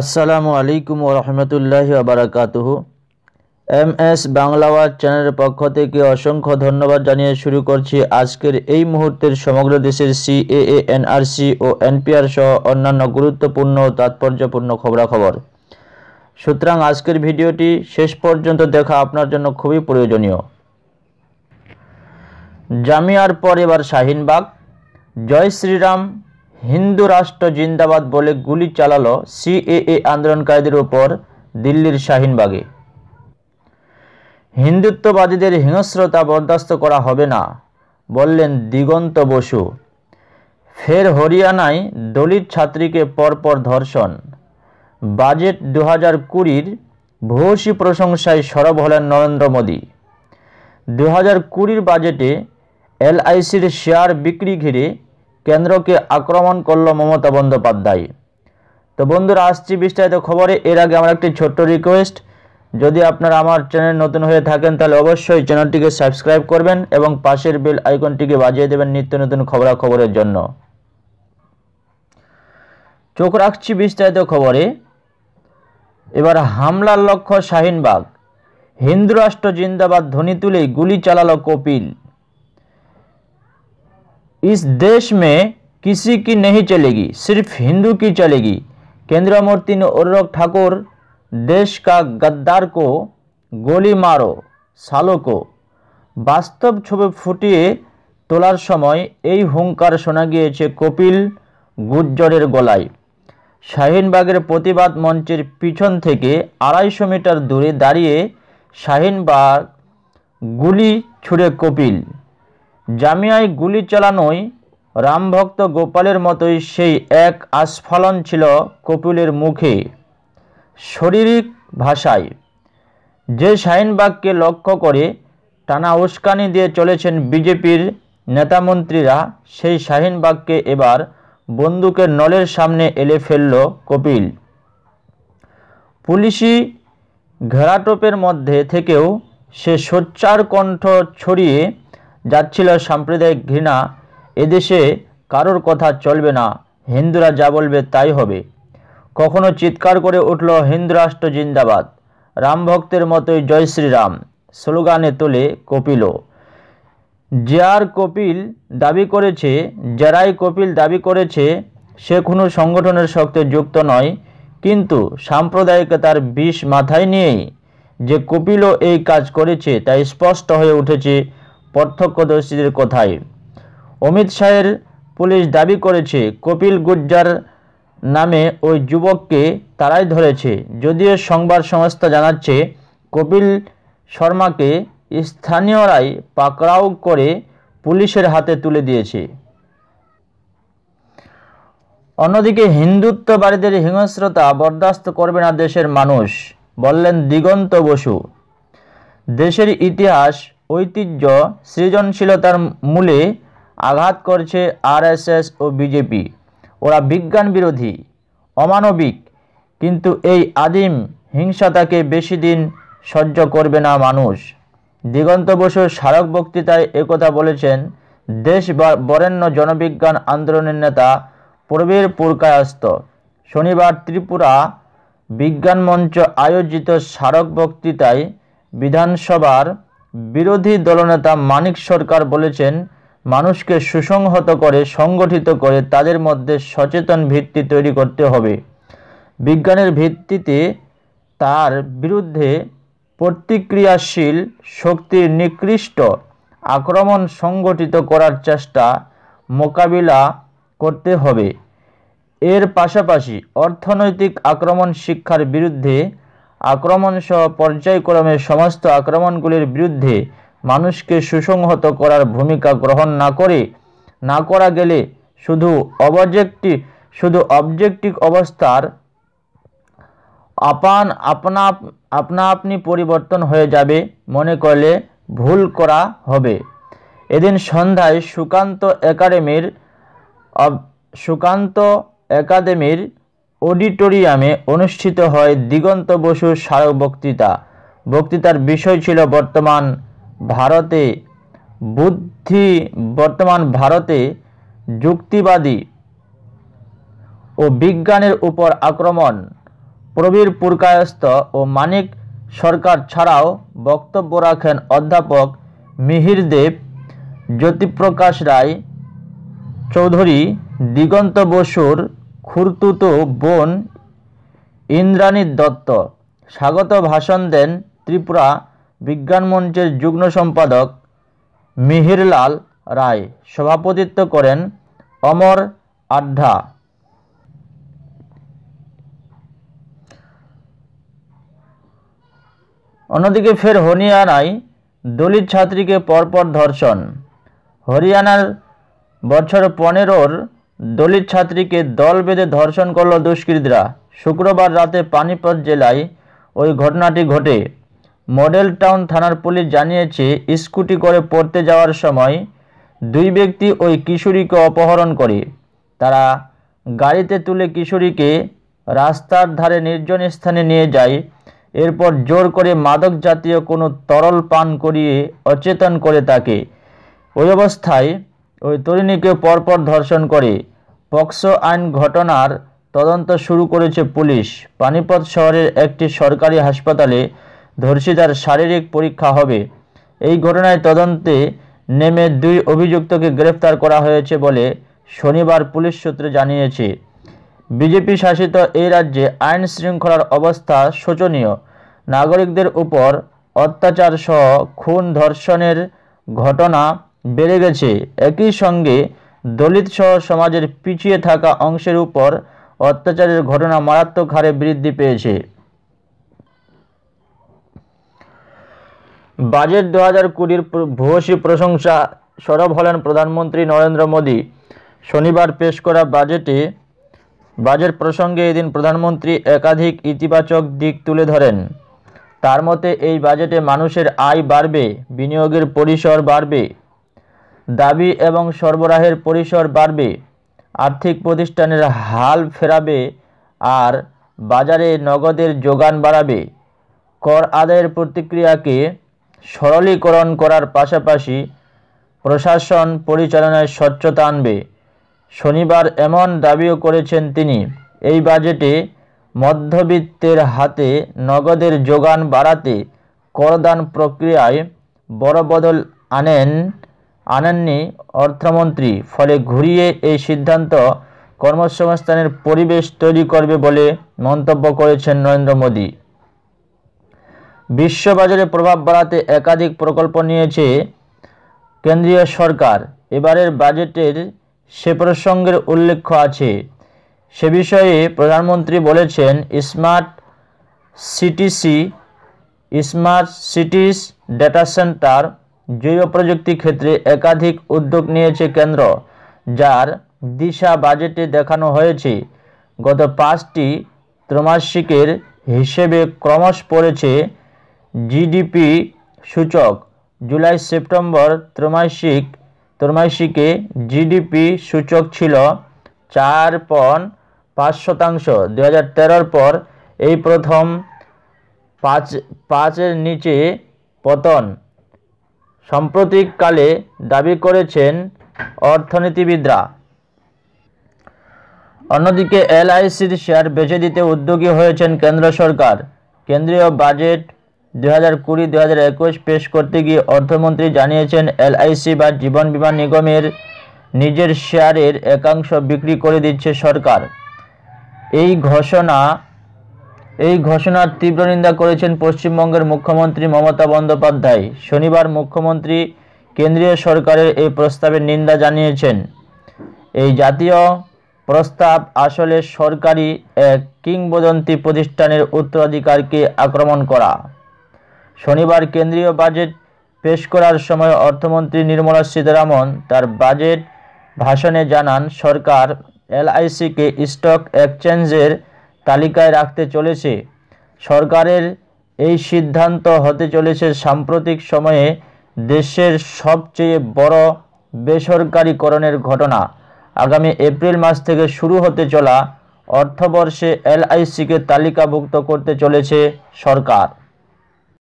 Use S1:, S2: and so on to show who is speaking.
S1: আসসালামু আলাইকুম রহমতুল্লাহি আবরাকাতুহু এম এস বাংলাওয়ার চ্যানেলের পক্ষ থেকে অসংখ্য ধন্যবাদ জানিয়ে শুরু করছি আজকের এই মুহূর্তের সমগ্র দেশের সিএএ এনআরসি ও এনপিআর সহ অন্যান্য গুরুত্বপূর্ণ ও তাৎপর্যপূর্ণ খবরাখবর সুতরাং আজকের ভিডিওটি শেষ পর্যন্ত দেখা আপনার জন্য খুবই প্রয়োজনীয় জামিয়ার পর এবার শাহিনবাগ জয় শ্রীরাম হিন্দু রাষ্ট্র জিন্দাবাদ বলে গুলি চালালো সিএএ আন্দোলনকারীদের ওপর দিল্লির শাহিনবাগে হিন্দুত্ববাদীদের হিংস্রতা বরদাস্ত করা হবে না বললেন দিগন্ত বসু ফের হরিয়ানায় দলিত ছাত্রীকে পরপর ধর্ষণ বাজেট দু হাজার কুড়ির ভূয়সী প্রশংসায় সরব হলেন নরেন্দ্র মোদী দু হাজার কুড়ির বাজেটে এলআইসির শেয়ার বিক্রি ঘিরে কেন্দ্রকে আক্রমণ করল মমতা বন্দ্যোপাধ্যায় তো বন্ধুরা আসছি বিস্তারিত খবরে এর আগে আমার একটি ছোট্ট রিকোয়েস্ট যদি আপনারা আমার চ্যানেল নতুন হয়ে থাকেন তাহলে অবশ্যই চ্যানেলটিকে সাবস্ক্রাইব করবেন এবং পাশের বেল আইকনটিকে বাজিয়ে দেবেন নিত্য নতুন খবরাখবরের জন্য চোখ রাখছি বিস্তারিত খবরে এবার হামলার লক্ষ্য শাহিনবাগ হিন্দু রাষ্ট্র জিন্দাবাদ ধ্বনি তুলেই গুলি চালালো কপিল इस देश में किसी की नहीं चलेगी सिर्फ हिंदू की चलेगी केंद्र मूर्ति ने उर्वक ठाकुर देश का गद्दार को गोली মারো সালো কো বাস্তব ছবি ফুটিয়ে তোলার সময় এই হুঙ্কার শোনা গিয়েছে কপিল গুজ্জরের গলায় শাহিনবাগের প্রতিবাদ মঞ্চের পিছন থেকে আড়াইশো মিটার দূরে দাঁড়িয়ে শাহিনবাগ গুলি ছুড়ে কপিল জামিয়ায় গুলি চালানোয় রামভক্ত গোপালের মতোই সেই এক আস্ফলন ছিল কপিলের মুখে শারীরিক ভাষায় যে শাহিনবাগকে লক্ষ্য করে টানা উস্কানি দিয়ে চলেছেন বিজেপির নেতামন্ত্রীরা সেই শাহিনবাগকে এবার বন্দুকের নলের সামনে এলে ফেলল কপিল পুলিশি ঘেরাটোপের মধ্যে থেকেও সে সোচ্চার কণ্ঠ ছড়িয়ে যাচ্ছিল সাম্প্রদায়িক ঘৃণা এদেশে কারোর কথা চলবে না হিন্দুরা যা বলবে তাই হবে কখনো চিৎকার করে উঠল হিন্দুরাষ্ট্র জিন্দাবাদ রামভক্তের মতোই জয় শ্রীরাম স্লোগানে তোলে কপিল যে আর কপিল দাবি করেছে যারাই কপিল দাবি করেছে সে কোনো সংগঠনের সঙ্গে যুক্ত নয় কিন্তু সাম্প্রদায়িকতার বিষ মাথায় নিয়েই যে কপিলও এই কাজ করেছে তা স্পষ্ট হয়ে উঠেছে প্রত্যক্ষদর্শীদের কথায় অমিত শাহের পুলিশ দাবি করেছে কপিল গুজ্জার নামে ওই যুবককে তারাই ধরেছে যদিও সংবাদ সংস্থা জানাচ্ছে কপিল শর্মাকে স্থানীয়রাই পাকড়াও করে পুলিশের হাতে তুলে দিয়েছে অন্যদিকে হিন্দুত্ববাদীদের হিংস্রতা বরদাস্ত করবে না দেশের মানুষ বললেন দিগন্ত বসু দেশের ইতিহাস ঐতিহ্য সৃজনশীলতার মূলে আঘাত করছে আরএসএস ও বিজেপি ওরা বিজ্ঞান বিরোধী অমানবিক কিন্তু এই আদিম হিংসাতাকে বেশি দিন সহ্য করবে না মানুষ দিগন্ত বসু স্মারক বক্তৃতায় একথা বলেছেন দেশ বরেণ্য জনবিজ্ঞান আন্দোলনের নেতা প্রবীর পুরকায়স্ত শনিবার ত্রিপুরা বিজ্ঞান মঞ্চ আয়োজিত স্মারক বক্তৃতায় বিধানসভার বিরোধী দলনেতা মানিক সরকার বলেছেন মানুষকে সুসংহত করে সংগঠিত করে তাদের মধ্যে সচেতন ভিত্তি তৈরি করতে হবে বিজ্ঞানের ভিত্তিতে তার বিরুদ্ধে প্রতিক্রিয়াশীল শক্তির নিকৃষ্ট আক্রমণ সংগঠিত করার চেষ্টা মোকাবিলা করতে হবে এর পাশাপাশি অর্থনৈতিক আক্রমণ শিক্ষার বিরুদ্ধে আক্রমণসহ পর্যায়ক্রমে সমস্ত আক্রমণগুলির বিরুদ্ধে মানুষকে সুসংহত করার ভূমিকা গ্রহণ না করে না করা গেলে শুধু অবজেক্টি শুধু অবজেক্টিভ অবস্থার আপান আপনা আপনা আপনি পরিবর্তন হয়ে যাবে মনে করলে ভুল করা হবে এদিন সন্ধ্যায় সুকান্ত একাডেমির সুকান্ত একাডেমির অডিটোরিয়ামে অনুষ্ঠিত হয় দিগন্ত বসুর স্মারক বক্তৃতা বক্তৃতার বিষয় ছিল বর্তমান ভারতে বুদ্ধি বর্তমান ভারতে যুক্তিবাদী ও বিজ্ঞানের উপর আক্রমণ প্রবীর পুরকায়স্ত ও মানিক সরকার ছাড়াও বক্তব্য রাখেন অধ্যাপক মিহির দেব জ্যোতিপ্রকাশ রায় চৌধুরী দিগন্ত বসুর খুরতুতো বোন ইন্দ্রাণী দত্ত স্বাগত ভাষণ দেন ত্রিপুরা বিজ্ঞান মঞ্চের যুগ্ম সম্পাদক মিহিরলাল রায় সভাপতিত্ব করেন অমর আড্ডা অন্যদিকে ফের হরিয়ানায় দলিত ছাত্রীকে পরপর ধর্ষণ হরিয়ানার বছর পনেরোর দলিত ছাত্রীকে দল বেঁধে ধর্ষণ করল দুষ্কৃতীরা শুক্রবার রাতে পানিপথ জেলায় ওই ঘটনাটি ঘটে মডেল টাউন থানার পুলিশ জানিয়েছে স্কুটি করে পড়তে যাওয়ার সময় দুই ব্যক্তি ওই কিশোরীকে অপহরণ করে তারা গাড়িতে তুলে কিশোরীকে রাস্তার ধারে নির্জন স্থানে নিয়ে যায় এরপর জোর করে মাদক জাতীয় কোনো তরল পান করিয়ে অচেতন করে তাকে ওই অবস্থায় ওই তরুণীকে পরপর ধর্ষণ করে পক্সো আইন ঘটনার তদন্ত শুরু করেছে পুলিশ পানিপথ শহরের একটি সরকারি হাসপাতালে ধর্ষিতার শারীরিক পরীক্ষা হবে এই ঘটনায় তদন্তে নেমে দুই অভিযুক্তকে গ্রেফতার করা হয়েছে বলে শনিবার পুলিশ সূত্রে জানিয়েছে বিজেপি শাসিত এই রাজ্যে আইন শৃঙ্খলার অবস্থা শোচনীয় নাগরিকদের উপর অত্যাচার সহ খুন ধর্ষণের ঘটনা বেড়ে গেছে একই সঙ্গে দলিত সহ সমাজের পিছিয়ে থাকা অংশের উপর অত্যাচারের ঘটনা মারাত্মক হারে বৃদ্ধি পেয়েছে বাজেট দু হাজার কুড়ির ভূয়সী প্রশংসা সরব হলেন প্রধানমন্ত্রী নরেন্দ্র মোদী শনিবার পেশ করা বাজেটে বাজেট প্রসঙ্গে এদিন প্রধানমন্ত্রী একাধিক ইতিবাচক দিক তুলে ধরেন তার মতে এই বাজেটে মানুষের আয় বাড়বে বিনিয়োগের পরিসর বাড়বে দাবি এবং সরবরাহের পরিসর বাড়বে আর্থিক প্রতিষ্ঠানের হাল ফেরাবে আর বাজারে নগদের যোগান বাড়াবে কর আদায়ের প্রতিক্রিয়াকে সরলীকরণ করার পাশাপাশি প্রশাসন পরিচালনায় স্বচ্ছতা আনবে শনিবার এমন দাবিও করেছেন তিনি এই বাজেটে মধ্যবিত্তের হাতে নগদের যোগান বাড়াতে করদান প্রক্রিয়ায় বড় বদল আনেন আনাননি অর্থমন্ত্রী ফলে ঘুরিয়ে এই সিদ্ধান্ত কর্মসংস্থানের পরিবেশ তৈরি করবে বলে মন্তব্য করেছেন নরেন্দ্র মোদী বিশ্ববাজারে প্রভাব বাড়াতে একাধিক প্রকল্প নিয়েছে কেন্দ্রীয় সরকার এবারের বাজেটের সে প্রসঙ্গের উল্লেখ আছে সে বিষয়ে প্রধানমন্ত্রী বলেছেন smart cities smart cities data centre জৈব প্রযুক্তি ক্ষেত্রে একাধিক উদ্যোগ নিয়েছে কেন্দ্র যার দিশা বাজেটে দেখানো হয়েছে গত পাঁচটি ত্রমাসিকের হিসেবে ক্রমশ পড়েছে জিডিপি সূচক জুলাই সেপ্টেম্বর ত্রমাসিক ত্রমাসিকে জিডিপি সূচক ছিল চার পন পাঁচ শতাংশ দু হাজার পর এই প্রথম পাঁচ পাঁচের নিচে পতন সাম্প্রতিককালে দাবি করেছেন অর্থনীতিবিদরা অন্যদিকে এলআইসির শেয়ার বেঁচে দিতে উদ্যোগী হয়েছেন কেন্দ্র সরকার কেন্দ্রীয় বাজেট দু হাজার কুড়ি দু হাজার একুশ পেশ করতে গিয়ে অর্থমন্ত্রী জানিয়েছেন এলআইসি বা জীবন বিমা নিগমের নিজের শেয়ারের একাংশ বিক্রি করে দিচ্ছে সরকার এই ঘোষণা এই ঘোষণার তীব্র নিন্দা করেছেন পশ্চিমবঙ্গের মুখ্যমন্ত্রী মমতা বন্দ্যোপাধ্যায় শনিবার মুখ্যমন্ত্রী কেন্দ্রীয় সরকারের এই প্রস্তাবের নিন্দা জানিয়েছেন এই জাতীয় প্রস্তাব আসলে সরকারি এক কিংবদন্তি প্রতিষ্ঠানের উত্তরাধিকারকে আক্রমণ করা শনিবার কেন্দ্রীয় বাজেট পেশ করার সময় অর্থমন্ত্রী নির্মলা সীতারামন তার বাজেট ভাষণে জানান সরকার এলআইসিকে স্টক এক্সচেঞ্জের তালিকায় রাখতে চলেছে সরকারের এই সিদ্ধান্ত হতে চলেছে সাম্প্রতিক সময়ে দেশের সবচেয়ে বড় বেসরকারিকরণের ঘটনা আগামী এপ্রিল মাস থেকে শুরু হতে চলা অর্থবর্ষে এলআইসিকে তালিকাভুক্ত করতে চলেছে সরকার